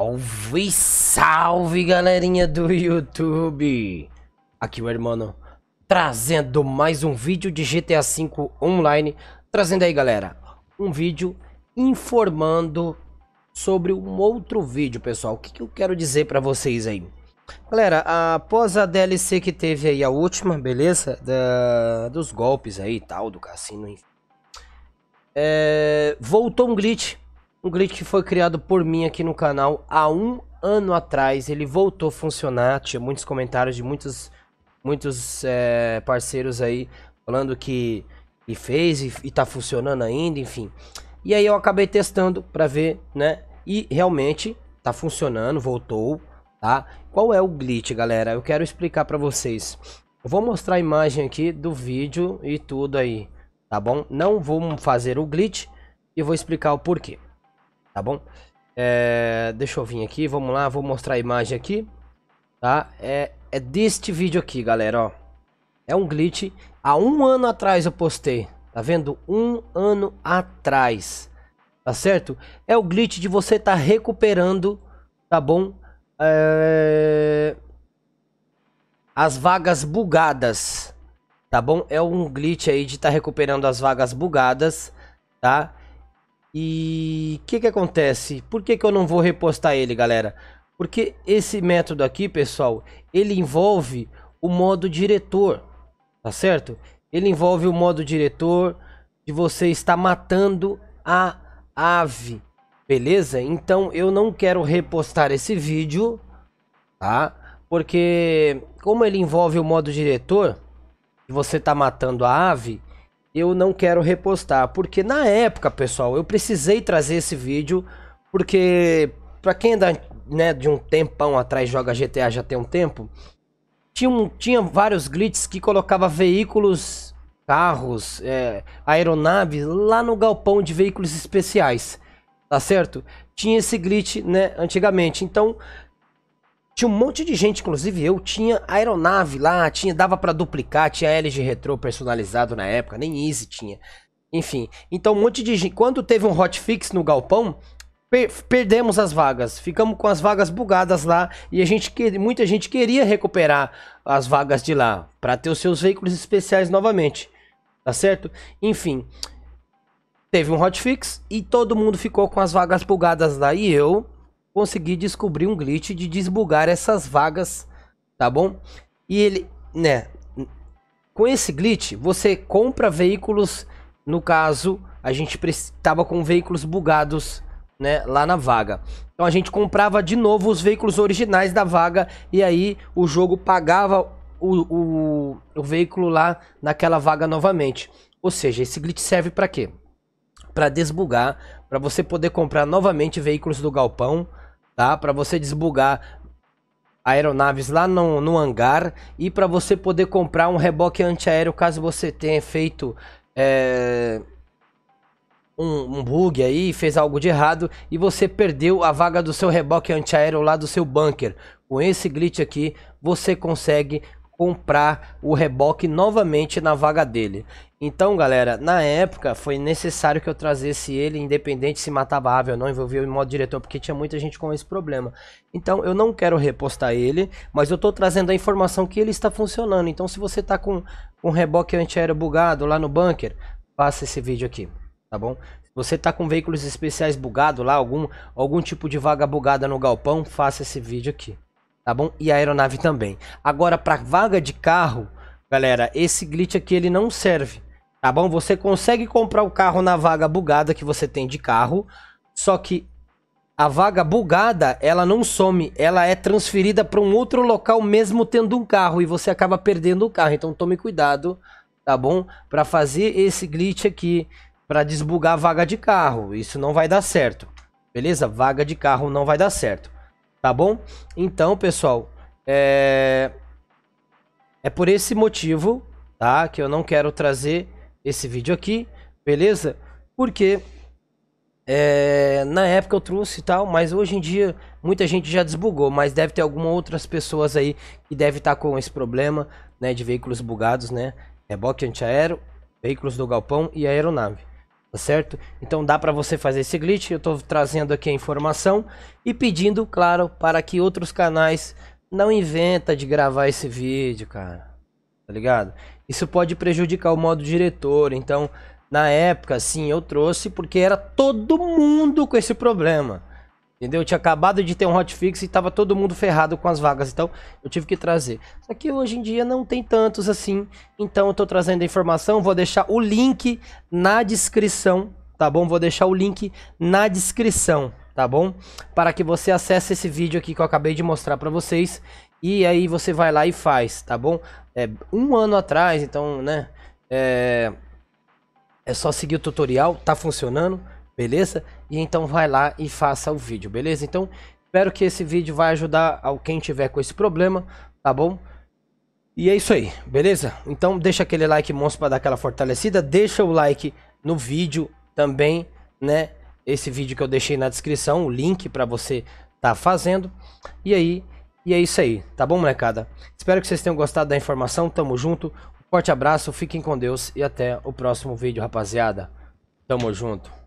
Salve, salve galerinha do YouTube! Aqui o Hermano trazendo mais um vídeo de GTA V Online. Trazendo aí galera, um vídeo informando sobre um outro vídeo pessoal. O que, que eu quero dizer para vocês aí? Galera, após a DLC que teve aí, a última, beleza? Da, dos golpes aí e tal, do cassino, enfim. É, voltou um glitch um glitch que foi criado por mim aqui no canal há um ano atrás. Ele voltou a funcionar. Tinha muitos comentários de muitos, muitos é, parceiros aí falando que e fez e, e tá funcionando ainda, enfim. E aí eu acabei testando para ver, né? E realmente tá funcionando, voltou, tá? Qual é o glitch, galera? Eu quero explicar para vocês. Eu vou mostrar a imagem aqui do vídeo e tudo aí, tá bom? Não vou fazer o glitch e vou explicar o porquê tá bom? É, deixa eu vir aqui, vamos lá, vou mostrar a imagem aqui, tá? É, é deste vídeo aqui, galera, ó. É um glitch, há um ano atrás eu postei, tá vendo? Um ano atrás, tá certo? É o glitch de você tá recuperando, tá bom? É... As vagas bugadas, tá bom? É um glitch aí de tá recuperando as vagas bugadas, tá? E o que, que acontece? Por que, que eu não vou repostar ele, galera? Porque esse método aqui, pessoal, ele envolve o modo diretor, tá certo? Ele envolve o modo diretor de você estar matando a ave, beleza? Então eu não quero repostar esse vídeo, tá? Porque como ele envolve o modo diretor, de você tá matando a ave, eu não quero repostar. Porque na época, pessoal, eu precisei trazer esse vídeo. Porque, pra quem da, né, de um tempão atrás joga GTA já tem um tempo, tinha, um, tinha vários glitches que colocava veículos, carros, é, aeronaves lá no galpão de veículos especiais. Tá certo? Tinha esse glitch, né, antigamente. Então, tinha um monte de gente, inclusive eu, tinha aeronave lá, tinha dava para duplicar, tinha LG Retro personalizado na época, nem Easy tinha. Enfim, então um monte de gente, quando teve um hotfix no galpão, per perdemos as vagas, ficamos com as vagas bugadas lá e a gente muita gente queria recuperar as vagas de lá para ter os seus veículos especiais novamente. Tá certo? Enfim, teve um hotfix e todo mundo ficou com as vagas bugadas lá e eu consegui descobrir um glitch de desbugar essas vagas, tá bom? E ele, né, com esse glitch, você compra veículos, no caso, a gente estava com veículos bugados, né, lá na vaga. Então a gente comprava de novo os veículos originais da vaga e aí o jogo pagava o, o, o veículo lá naquela vaga novamente. Ou seja, esse glitch serve para quê? Para desbugar, para você poder comprar novamente veículos do galpão tá? Para você desbugar aeronaves lá no, no hangar e para você poder comprar um reboque antiaéreo caso você tenha feito é, um, um, bug aí, fez algo de errado e você perdeu a vaga do seu reboque antiaéreo lá do seu bunker. Com esse glitch aqui, você consegue comprar o reboque novamente na vaga dele. Então, galera, na época foi necessário que eu trazesse ele, independente se matava ave ou não, envolvia o modo diretor, porque tinha muita gente com esse problema. Então, eu não quero repostar ele, mas eu estou trazendo a informação que ele está funcionando. Então, se você está com um reboque antiaéreo bugado lá no bunker, faça esse vídeo aqui, tá bom? Se você está com veículos especiais bugado lá, algum, algum tipo de vaga bugada no galpão, faça esse vídeo aqui tá bom? E a aeronave também. Agora, para vaga de carro, galera, esse glitch aqui ele não serve, tá bom? Você consegue comprar o carro na vaga bugada que você tem de carro, só que a vaga bugada, ela não some, ela é transferida para um outro local mesmo tendo um carro e você acaba perdendo o carro. Então tome cuidado, tá bom? Para fazer esse glitch aqui, para desbugar a vaga de carro, isso não vai dar certo. Beleza? Vaga de carro não vai dar certo. Tá bom? Então, pessoal, é... é por esse motivo, tá? Que eu não quero trazer esse vídeo aqui, beleza? Porque é... na época eu trouxe e tal, mas hoje em dia muita gente já desbugou, mas deve ter algumas outras pessoas aí que deve estar tá com esse problema, né? De veículos bugados, né? Reboque é antiaéreo, veículos do galpão e aeronave tá certo? Então dá para você fazer esse glitch, eu estou trazendo aqui a informação e pedindo, claro, para que outros canais não inventa de gravar esse vídeo, cara. Tá ligado? Isso pode prejudicar o modo diretor, então na época, sim, eu trouxe porque era todo mundo com esse problema. Entendeu? Eu tinha acabado de ter um hotfix e tava todo mundo ferrado com as vagas, então eu tive que trazer. Só que hoje em dia não tem tantos assim, então eu tô trazendo a informação, vou deixar o link na descrição, tá bom? Vou deixar o link na descrição, tá bom? Para que você acesse esse vídeo aqui que eu acabei de mostrar para vocês e aí você vai lá e faz, tá bom? É um ano atrás, então, né? É, é só seguir o tutorial, tá funcionando, beleza? E então vai lá e faça o vídeo, beleza? Então, espero que esse vídeo vai ajudar ao quem tiver com esse problema, tá bom? E é isso aí, beleza? Então deixa aquele like monstro para dar aquela fortalecida, deixa o like no vídeo também, né? Esse vídeo que eu deixei na descrição, o link para você tá fazendo. E aí, e é isso aí, tá bom, molecada? Espero que vocês tenham gostado da informação, tamo junto. Um forte abraço, fiquem com Deus e até o próximo vídeo, rapaziada. Tamo junto.